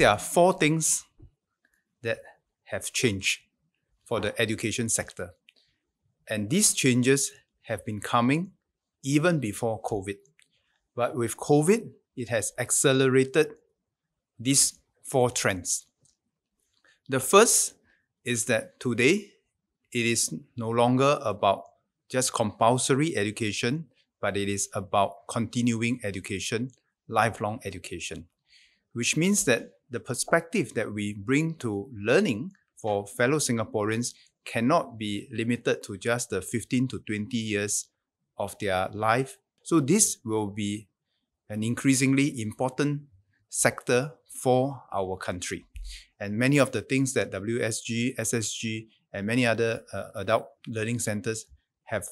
there are four things that have changed for the education sector. And these changes have been coming even before COVID. But with COVID, it has accelerated these four trends. The first is that today it is no longer about just compulsory education, but it is about continuing education, lifelong education which means that the perspective that we bring to learning for fellow Singaporeans cannot be limited to just the 15 to 20 years of their life. So, this will be an increasingly important sector for our country. And many of the things that WSG, SSG, and many other uh, adult learning centers have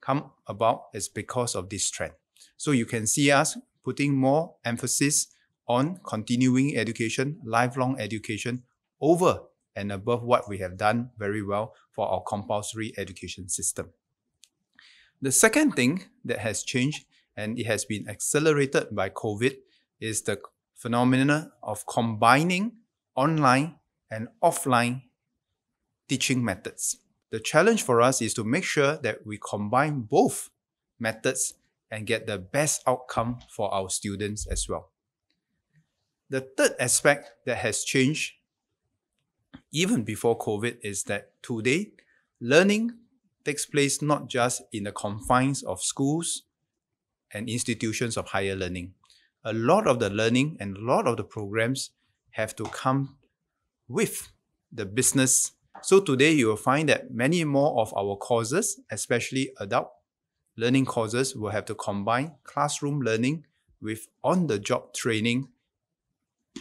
come about is because of this trend. So, you can see us putting more emphasis on continuing education, lifelong education, over and above what we have done very well for our compulsory education system. The second thing that has changed and it has been accelerated by COVID is the phenomenon of combining online and offline teaching methods. The challenge for us is to make sure that we combine both methods and get the best outcome for our students as well. The third aspect that has changed even before COVID is that today, learning takes place not just in the confines of schools and institutions of higher learning. A lot of the learning and a lot of the programs have to come with the business. So today you will find that many more of our courses, especially adult learning courses, will have to combine classroom learning with on the job training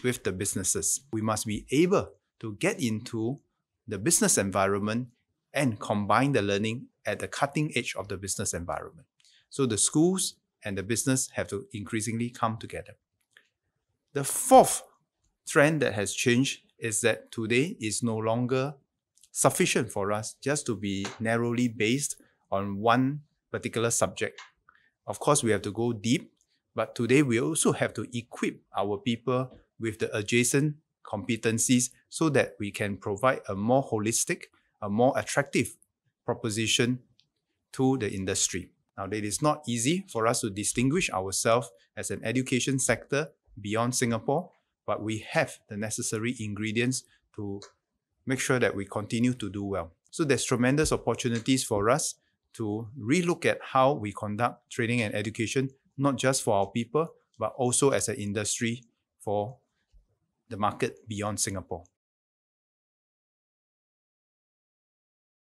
with the businesses. We must be able to get into the business environment and combine the learning at the cutting edge of the business environment. So the schools and the business have to increasingly come together. The fourth trend that has changed is that today is no longer sufficient for us just to be narrowly based on one particular subject. Of course, we have to go deep, but today we also have to equip our people with the adjacent competencies so that we can provide a more holistic, a more attractive proposition to the industry. Now, it is not easy for us to distinguish ourselves as an education sector beyond Singapore, but we have the necessary ingredients to make sure that we continue to do well. So there's tremendous opportunities for us to relook at how we conduct training and education, not just for our people, but also as an industry for the market beyond Singapore.